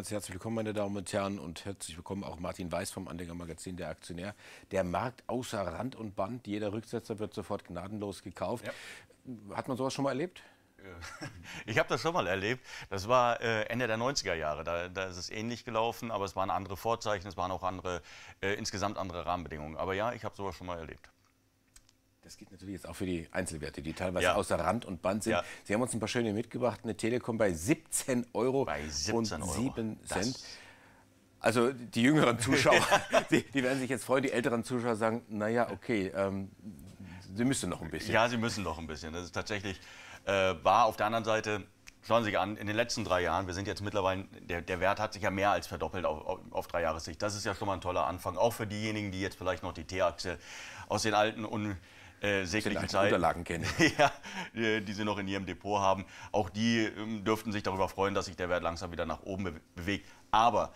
als herzlich willkommen, meine Damen und Herren, und herzlich willkommen auch Martin Weiß vom Anleger Magazin Der Aktionär. Der Markt außer Rand und Band, jeder Rücksetzer wird sofort gnadenlos gekauft. Ja. Hat man sowas schon mal erlebt? Äh, ich habe das schon mal erlebt. Das war äh, Ende der 90er Jahre. Da, da, ist es ähnlich gelaufen, aber es waren andere Vorzeichen, es waren auch andere, äh, insgesamt andere Rahmenbedingungen. Aber ja, ich habe sowas schon mal erlebt. Das geht natürlich jetzt auch für die Einzelwerte, die teilweise ja. außer Rand und Band sind. Ja. Sie haben uns ein paar schöne mitgebracht. Eine Telekom bei 17 Euro bei 17 und 7 Euro. Cent. also die jüngeren Zuschauer, die, die, werden sich jetzt freuen. Die älteren Zuschauer sagen, naja, okay, ähm, sie müssen noch ein bisschen. Ja, sie müssen noch ein bisschen. Das ist tatsächlich äh, wahr. Auf der anderen Seite, schauen Sie sich an, in den letzten drei Jahren, wir sind jetzt mittlerweile, der, der Wert hat sich ja mehr als verdoppelt auf, auf, auf drei Jahressicht. Das ist ja schon mal ein toller Anfang. Auch für diejenigen, die jetzt vielleicht noch die T-Aktie aus den alten... Un äh, säglichen Zeit. Unterlagen kennen. ja, die sie noch in ihrem Depot haben. Auch die ähm, dürften sich darüber freuen, dass sich der Wert langsam wieder nach oben be bewegt. Aber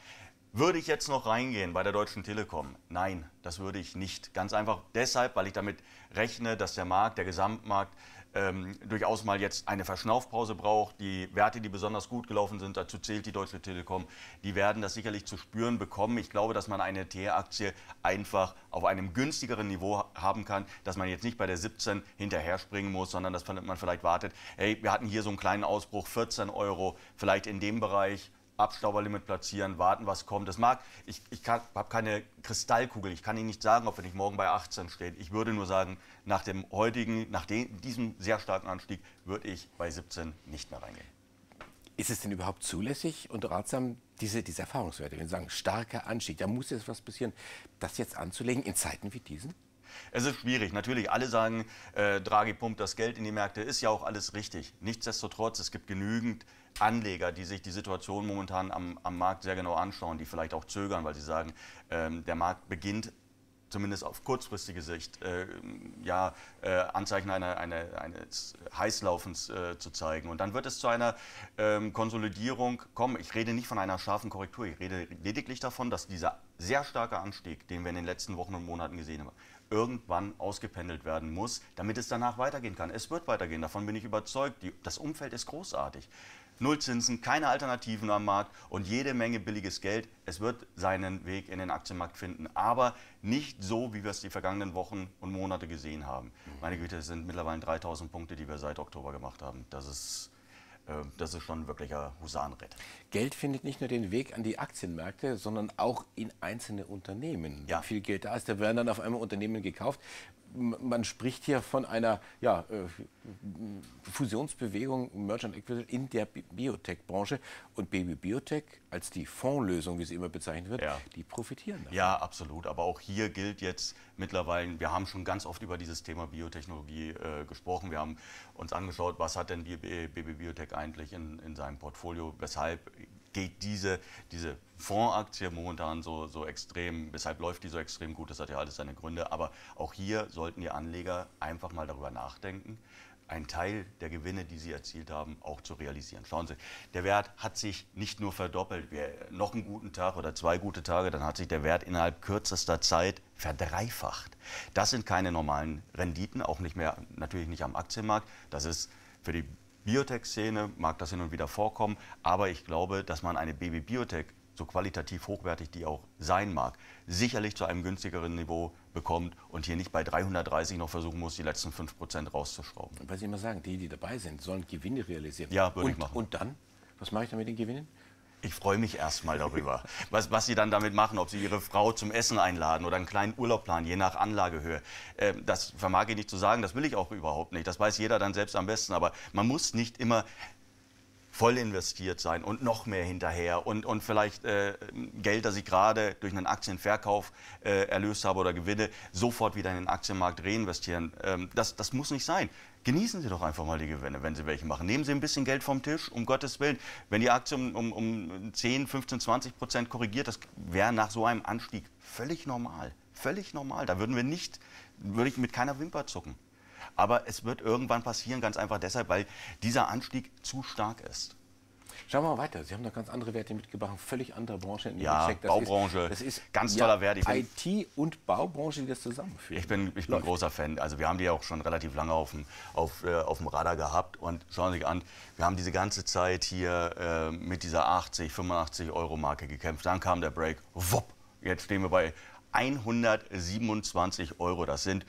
würde ich jetzt noch reingehen bei der Deutschen Telekom? Nein, das würde ich nicht. Ganz einfach deshalb, weil ich damit rechne, dass der Markt, der Gesamtmarkt ähm, durchaus mal jetzt eine Verschnaufpause braucht. Die Werte, die besonders gut gelaufen sind, dazu zählt die Deutsche Telekom, die werden das sicherlich zu spüren bekommen. Ich glaube, dass man eine TR-Aktie einfach auf einem günstigeren Niveau haben kann, dass man jetzt nicht bei der 17 hinterher springen muss, sondern dass man vielleicht wartet, hey, wir hatten hier so einen kleinen Ausbruch, 14 Euro, vielleicht in dem Bereich, Abstauberlimit platzieren, warten, was kommt. Das mag, ich, ich habe keine Kristallkugel. Ich kann Ihnen nicht sagen, ob wir nicht morgen bei 18 stehen. Ich würde nur sagen, nach dem heutigen, nach dem, diesem sehr starken Anstieg würde ich bei 17 nicht mehr reingehen. Ist es denn überhaupt zulässig und ratsam, diese, diese Erfahrungswerte, wenn Sie sagen, starker Anstieg, da muss jetzt was passieren, das jetzt anzulegen in Zeiten wie diesen? Es ist schwierig. Natürlich, alle sagen, äh, Draghi pumpt das Geld in die Märkte, ist ja auch alles richtig. Nichtsdestotrotz, es gibt genügend Anleger, die sich die Situation momentan am, am Markt sehr genau anschauen, die vielleicht auch zögern, weil sie sagen, ähm, der Markt beginnt zumindest auf kurzfristige Sicht äh, ja, äh, Anzeichen einer, einer, eines Heißlaufens äh, zu zeigen. Und dann wird es zu einer ähm, Konsolidierung kommen. Ich rede nicht von einer scharfen Korrektur, ich rede lediglich davon, dass dieser sehr starke Anstieg, den wir in den letzten Wochen und Monaten gesehen haben, irgendwann ausgependelt werden muss, damit es danach weitergehen kann. Es wird weitergehen, davon bin ich überzeugt. Die, das Umfeld ist großartig null Zinsen, keine Alternativen am Markt und jede Menge billiges Geld. Es wird seinen Weg in den Aktienmarkt finden, aber nicht so, wie wir es die vergangenen Wochen und Monate gesehen haben. Meine Güte, es sind mittlerweile 3000 Punkte, die wir seit Oktober gemacht haben. Das ist äh, das ist schon ein wirklicher Husarenritt. Geld findet nicht nur den Weg an die Aktienmärkte, sondern auch in einzelne Unternehmen. Ja. Viel Geld da ist, da werden dann auf einmal Unternehmen gekauft, man spricht hier von einer ja, äh, Fusionsbewegung Merchant Acquisition in der Biotech-Branche. Und Baby Biotech als die Fondslösung, wie sie immer bezeichnet wird, ja. die profitieren. Davon. Ja, absolut. Aber auch hier gilt jetzt mittlerweile, wir haben schon ganz oft über dieses Thema Biotechnologie äh, gesprochen. Wir haben uns angeschaut, was hat denn Baby Biotech eigentlich in, in seinem Portfolio, weshalb geht diese, diese Fondsaktie momentan so, so extrem, weshalb läuft die so extrem gut, das hat ja alles seine Gründe, aber auch hier sollten die Anleger einfach mal darüber nachdenken, einen Teil der Gewinne, die sie erzielt haben, auch zu realisieren. Schauen Sie, der Wert hat sich nicht nur verdoppelt, wir, noch einen guten Tag oder zwei gute Tage, dann hat sich der Wert innerhalb kürzester Zeit verdreifacht. Das sind keine normalen Renditen, auch nicht mehr, natürlich nicht am Aktienmarkt, das ist für die Biotech-Szene mag das hin und wieder vorkommen, aber ich glaube, dass man eine Baby-Biotech, so qualitativ hochwertig die auch sein mag, sicherlich zu einem günstigeren Niveau bekommt und hier nicht bei 330 noch versuchen muss, die letzten 5% rauszuschrauben. Was ich immer sagen, die, die dabei sind, sollen Gewinne realisieren. Ja, würde ich machen. Und dann? Was mache ich dann mit den Gewinnen? ich freue mich erstmal darüber. Was, was Sie dann damit machen, ob Sie Ihre Frau zum Essen einladen oder einen kleinen Urlaub planen, je nach Anlagehöhe. Ähm, das vermag ich nicht zu sagen, das will ich auch überhaupt nicht. Das weiß jeder dann selbst am besten. Aber man muss nicht immer voll investiert sein und noch mehr hinterher und, und vielleicht äh, Geld, das ich gerade durch einen Aktienverkauf äh, erlöst habe oder gewinne, sofort wieder in den Aktienmarkt reinvestieren. Ähm, das, das muss nicht sein. Genießen Sie doch einfach mal die Gewinne, wenn Sie welche machen. Nehmen Sie ein bisschen Geld vom Tisch, um Gottes Willen. Wenn die Aktie um, um 10, 15, 20 Prozent korrigiert, das wäre nach so einem Anstieg völlig normal. Völlig normal. Da würden wir nicht, würde ich mit keiner Wimper zucken. Aber es wird irgendwann passieren, ganz einfach deshalb, weil dieser Anstieg zu stark ist. Schauen wir mal weiter. Sie haben da ganz andere Werte mitgebracht, völlig andere Branche in ja, gecheckt. Das Baubranche, ist, das ist ganz ja, toller Wert. IT und Baubranche, die das zusammenführen. Ich bin, ich bin großer Fan. Also wir haben die auch schon relativ lange auf dem, auf, äh, auf dem Radar gehabt. Und schauen Sie sich an, wir haben diese ganze Zeit hier äh, mit dieser 80, 85 Euro Marke gekämpft. Dann kam der Break, wupp, jetzt stehen wir bei 127 Euro. Das sind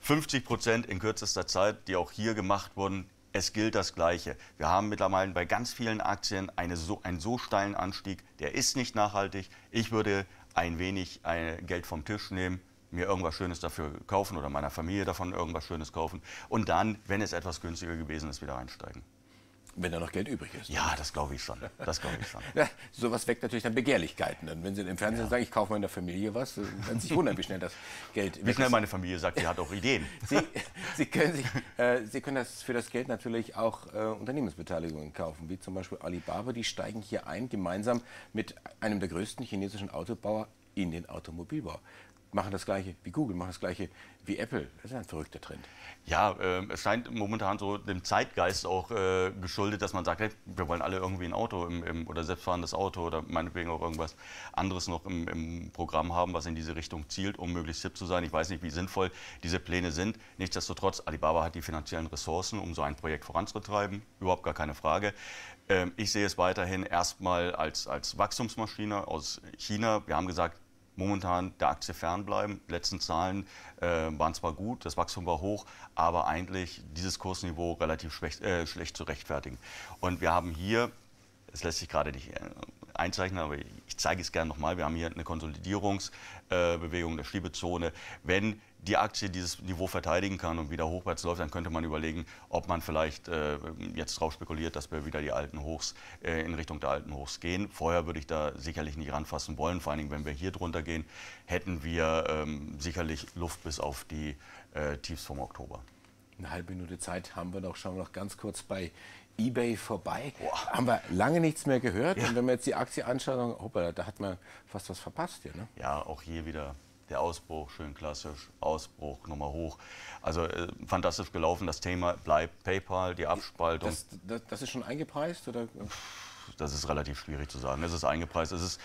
50 Prozent in kürzester Zeit, die auch hier gemacht wurden. Es gilt das Gleiche. Wir haben mittlerweile bei ganz vielen Aktien eine so, einen so steilen Anstieg, der ist nicht nachhaltig. Ich würde ein wenig äh, Geld vom Tisch nehmen, mir irgendwas Schönes dafür kaufen oder meiner Familie davon irgendwas Schönes kaufen und dann, wenn es etwas günstiger gewesen ist, wieder einsteigen. Wenn da noch Geld übrig ist. Ja, das glaube ich schon. Das glaube ich schon. ja, sowas weckt natürlich dann Begehrlichkeiten. Und wenn Sie im Fernsehen ja. sagen, ich kaufe meiner Familie was, dann sich wundern, wie schnell das Geld Wie schnell meine Familie sagt, sie hat auch Ideen. Sie, sie können, sich, äh, sie können das für das Geld natürlich auch äh, Unternehmensbeteiligungen kaufen, wie zum Beispiel Alibaba. Die steigen hier ein, gemeinsam mit einem der größten chinesischen Autobauer in den Automobilbau machen das gleiche wie Google, machen das gleiche wie Apple. Das ist ein verrückter Trend. Ja, äh, es scheint momentan so dem Zeitgeist auch äh, geschuldet, dass man sagt, hey, wir wollen alle irgendwie ein Auto im, im, oder selbstfahrendes Auto oder meinetwegen auch irgendwas anderes noch im, im, Programm haben, was in diese Richtung zielt, um möglichst hip zu sein. Ich weiß nicht, wie sinnvoll diese Pläne sind. Nichtsdestotrotz, Alibaba hat die finanziellen Ressourcen, um so ein Projekt voranzutreiben. Überhaupt gar keine Frage. Ähm, ich sehe es weiterhin erstmal als, als Wachstumsmaschine aus China. Wir haben gesagt, momentan der Aktie fernbleiben. Die letzten Zahlen äh, waren zwar gut, das Wachstum war hoch, aber eigentlich dieses Kursniveau relativ schwäch, äh, schlecht zu rechtfertigen. Und wir haben hier, es lässt sich gerade nicht äh, einzeichnen, aber ich zeige es gerne nochmal. Wir haben hier eine Konsolidierungsbewegung der Schiebezone. Wenn die Aktie dieses Niveau verteidigen kann und wieder hochwärts läuft, dann könnte man überlegen, ob man vielleicht äh, jetzt drauf spekuliert, dass wir wieder die alten Hochs äh, in Richtung der alten Hochs gehen. Vorher würde ich da sicherlich nicht ranfassen wollen. Vor allen Dingen, wenn wir hier drunter gehen, hätten wir ähm, sicherlich Luft bis auf die äh, Tiefs vom Oktober. Eine halbe Minute Zeit haben wir noch. Schauen wir noch ganz kurz bei eBay vorbei. Boah. Haben wir lange nichts mehr gehört. Ja. Und wenn man jetzt die Aktie anschauen, hoppala, da hat man fast was verpasst hier. Ne? Ja, auch hier wieder der Ausbruch, schön klassisch, Ausbruch, nochmal hoch. Also äh, fantastisch gelaufen. Das Thema bleibt PayPal, die Abspaltung. Das, das, das ist schon eingepreist? Oder? Das ist relativ schwierig zu sagen. Es ist eingepreist. Es ist,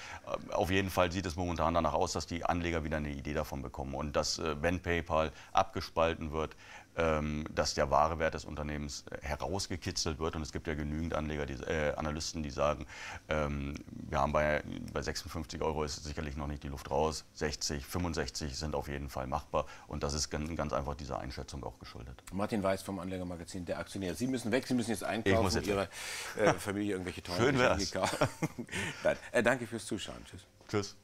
äh, auf jeden Fall sieht es momentan danach aus, dass die Anleger wieder eine Idee davon bekommen. Und dass, äh, wenn PayPal abgespalten wird, ähm, dass der wahre Wert des Unternehmens äh, herausgekitzelt wird. Und es gibt ja genügend Anleger, die, äh, Analysten, die sagen, ähm, wir haben bei, bei 56 Euro ist sicherlich noch nicht die Luft raus, 60, 65 sind auf jeden Fall machbar. Und das ist ganz, ganz einfach dieser Einschätzung auch geschuldet. Martin Weiß vom Anlegermagazin Der Aktionär. Sie müssen weg, Sie müssen jetzt einkaufen, ich jetzt Ihrer äh, Familie irgendwelche teuren Schön wär's. Nein, äh, danke fürs Zuschauen. Tschüss. Tschüss.